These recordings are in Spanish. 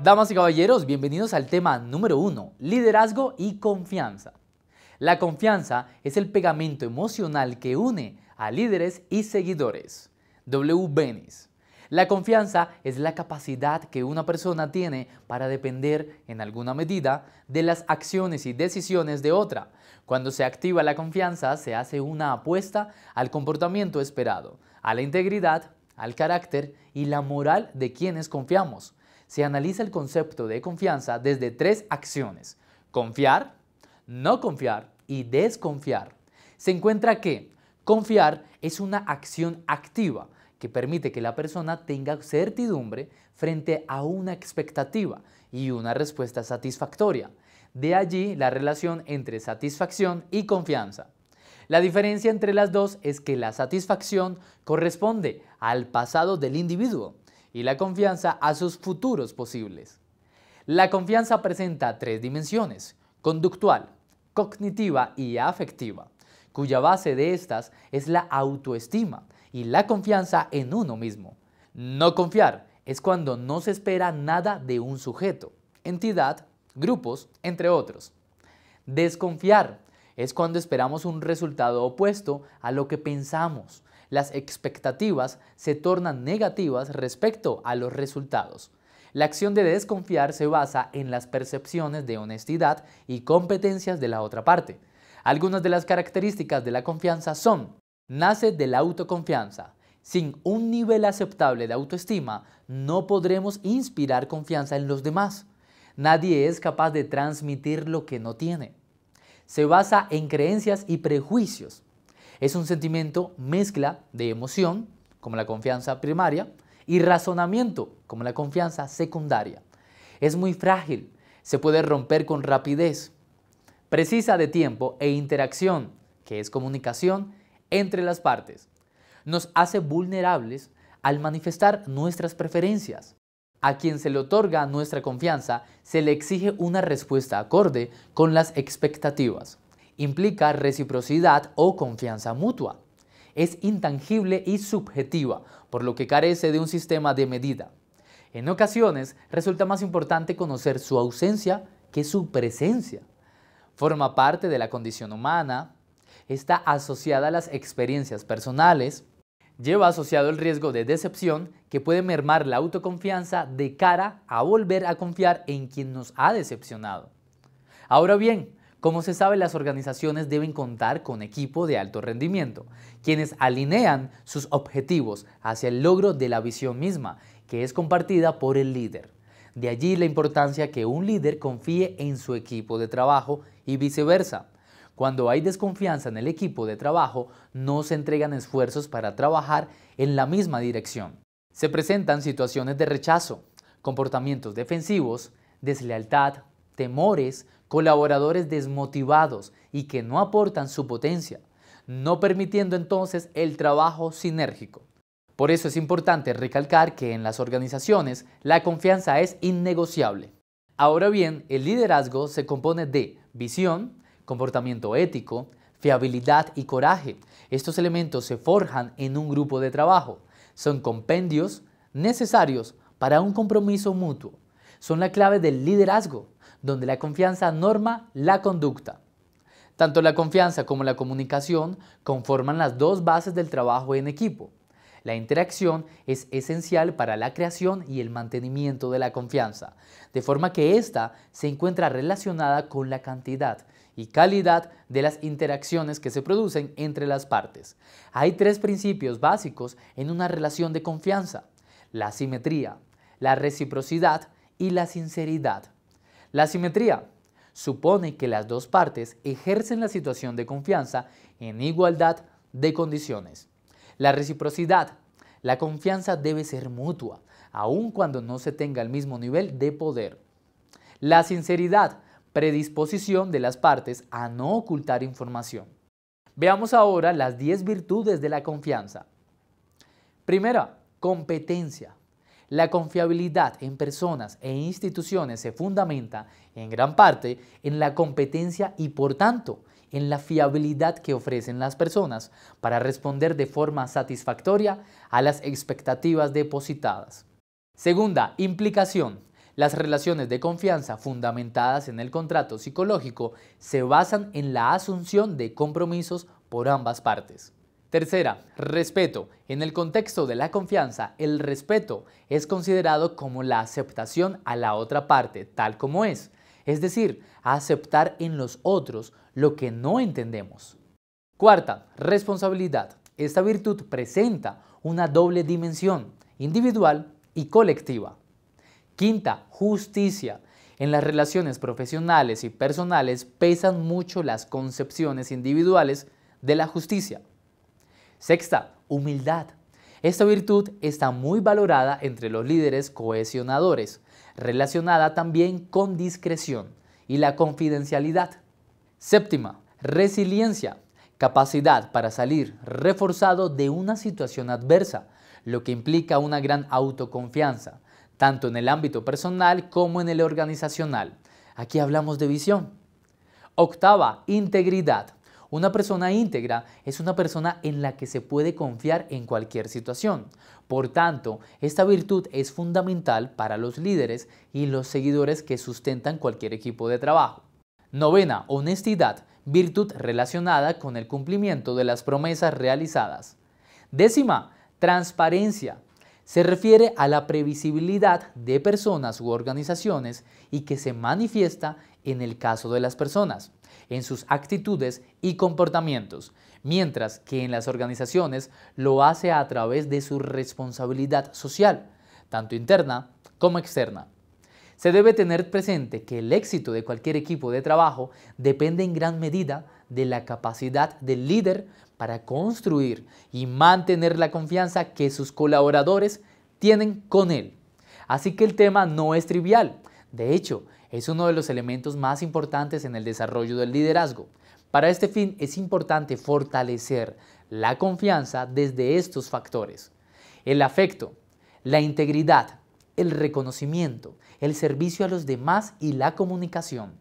Damas y caballeros, bienvenidos al tema número uno, liderazgo y confianza. La confianza es el pegamento emocional que une a líderes y seguidores. W. Benis. La confianza es la capacidad que una persona tiene para depender, en alguna medida, de las acciones y decisiones de otra. Cuando se activa la confianza, se hace una apuesta al comportamiento esperado, a la integridad, al carácter y la moral de quienes confiamos se analiza el concepto de confianza desde tres acciones. Confiar, no confiar y desconfiar. Se encuentra que confiar es una acción activa que permite que la persona tenga certidumbre frente a una expectativa y una respuesta satisfactoria. De allí la relación entre satisfacción y confianza. La diferencia entre las dos es que la satisfacción corresponde al pasado del individuo y la confianza a sus futuros posibles. La confianza presenta tres dimensiones, conductual, cognitiva y afectiva, cuya base de estas es la autoestima y la confianza en uno mismo. No confiar es cuando no se espera nada de un sujeto, entidad, grupos, entre otros. Desconfiar es cuando esperamos un resultado opuesto a lo que pensamos las expectativas se tornan negativas respecto a los resultados. La acción de desconfiar se basa en las percepciones de honestidad y competencias de la otra parte. Algunas de las características de la confianza son, nace de la autoconfianza. Sin un nivel aceptable de autoestima, no podremos inspirar confianza en los demás. Nadie es capaz de transmitir lo que no tiene. Se basa en creencias y prejuicios. Es un sentimiento mezcla de emoción, como la confianza primaria, y razonamiento, como la confianza secundaria. Es muy frágil, se puede romper con rapidez, precisa de tiempo e interacción, que es comunicación, entre las partes. Nos hace vulnerables al manifestar nuestras preferencias. A quien se le otorga nuestra confianza se le exige una respuesta acorde con las expectativas. Implica reciprocidad o confianza mutua. Es intangible y subjetiva, por lo que carece de un sistema de medida. En ocasiones resulta más importante conocer su ausencia que su presencia. Forma parte de la condición humana, está asociada a las experiencias personales, lleva asociado el riesgo de decepción que puede mermar la autoconfianza de cara a volver a confiar en quien nos ha decepcionado. Ahora bien, como se sabe, las organizaciones deben contar con equipo de alto rendimiento, quienes alinean sus objetivos hacia el logro de la visión misma, que es compartida por el líder. De allí la importancia que un líder confíe en su equipo de trabajo y viceversa. Cuando hay desconfianza en el equipo de trabajo, no se entregan esfuerzos para trabajar en la misma dirección. Se presentan situaciones de rechazo, comportamientos defensivos, deslealtad, temores, colaboradores desmotivados y que no aportan su potencia, no permitiendo entonces el trabajo sinérgico. Por eso es importante recalcar que en las organizaciones la confianza es innegociable. Ahora bien, el liderazgo se compone de visión, comportamiento ético, fiabilidad y coraje. Estos elementos se forjan en un grupo de trabajo. Son compendios necesarios para un compromiso mutuo. Son la clave del liderazgo donde la confianza norma la conducta. Tanto la confianza como la comunicación conforman las dos bases del trabajo en equipo. La interacción es esencial para la creación y el mantenimiento de la confianza, de forma que ésta se encuentra relacionada con la cantidad y calidad de las interacciones que se producen entre las partes. Hay tres principios básicos en una relación de confianza, la simetría, la reciprocidad y la sinceridad. La simetría supone que las dos partes ejercen la situación de confianza en igualdad de condiciones. La reciprocidad, la confianza debe ser mutua, aun cuando no se tenga el mismo nivel de poder. La sinceridad, predisposición de las partes a no ocultar información. Veamos ahora las 10 virtudes de la confianza. Primera, competencia. La confiabilidad en personas e instituciones se fundamenta en gran parte en la competencia y por tanto en la fiabilidad que ofrecen las personas para responder de forma satisfactoria a las expectativas depositadas. Segunda, implicación. Las relaciones de confianza fundamentadas en el contrato psicológico se basan en la asunción de compromisos por ambas partes. Tercera, respeto. En el contexto de la confianza, el respeto es considerado como la aceptación a la otra parte, tal como es, es decir, aceptar en los otros lo que no entendemos. Cuarta, responsabilidad. Esta virtud presenta una doble dimensión, individual y colectiva. Quinta, justicia. En las relaciones profesionales y personales pesan mucho las concepciones individuales de la justicia. Sexta, humildad. Esta virtud está muy valorada entre los líderes cohesionadores, relacionada también con discreción y la confidencialidad. Séptima, resiliencia, capacidad para salir reforzado de una situación adversa, lo que implica una gran autoconfianza, tanto en el ámbito personal como en el organizacional. Aquí hablamos de visión. Octava, integridad. Una persona íntegra es una persona en la que se puede confiar en cualquier situación. Por tanto, esta virtud es fundamental para los líderes y los seguidores que sustentan cualquier equipo de trabajo. Novena, honestidad, virtud relacionada con el cumplimiento de las promesas realizadas. Décima, transparencia, se refiere a la previsibilidad de personas u organizaciones y que se manifiesta en el caso de las personas, en sus actitudes y comportamientos, mientras que en las organizaciones lo hace a través de su responsabilidad social, tanto interna como externa. Se debe tener presente que el éxito de cualquier equipo de trabajo depende en gran medida de la capacidad del líder para construir y mantener la confianza que sus colaboradores tienen con él. Así que el tema no es trivial. De hecho, es uno de los elementos más importantes en el desarrollo del liderazgo. Para este fin es importante fortalecer la confianza desde estos factores. El afecto, la integridad, el reconocimiento, el servicio a los demás y la comunicación.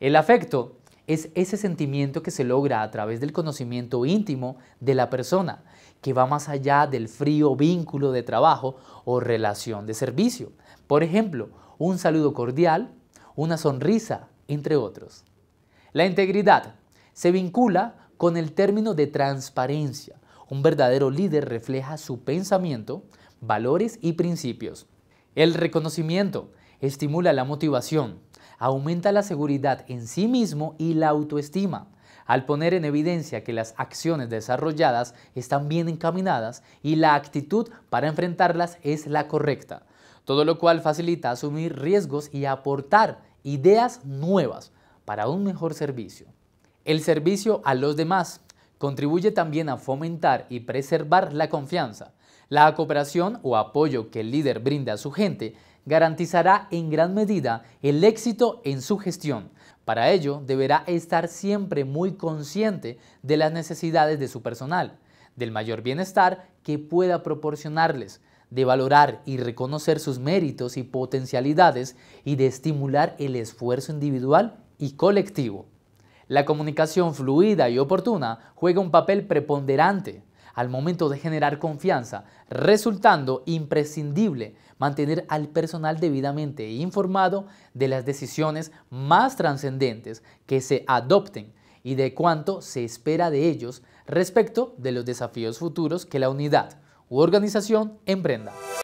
El afecto es ese sentimiento que se logra a través del conocimiento íntimo de la persona, que va más allá del frío vínculo de trabajo o relación de servicio. Por ejemplo, un saludo cordial, una sonrisa, entre otros. La integridad se vincula con el término de transparencia. Un verdadero líder refleja su pensamiento, valores y principios. El reconocimiento estimula la motivación, aumenta la seguridad en sí mismo y la autoestima, al poner en evidencia que las acciones desarrolladas están bien encaminadas y la actitud para enfrentarlas es la correcta, todo lo cual facilita asumir riesgos y aportar ideas nuevas para un mejor servicio. El servicio a los demás contribuye también a fomentar y preservar la confianza, la cooperación o apoyo que el líder brinda a su gente garantizará en gran medida el éxito en su gestión. Para ello, deberá estar siempre muy consciente de las necesidades de su personal, del mayor bienestar que pueda proporcionarles, de valorar y reconocer sus méritos y potencialidades y de estimular el esfuerzo individual y colectivo. La comunicación fluida y oportuna juega un papel preponderante al momento de generar confianza, resultando imprescindible mantener al personal debidamente informado de las decisiones más trascendentes que se adopten y de cuánto se espera de ellos respecto de los desafíos futuros que la unidad u organización emprenda.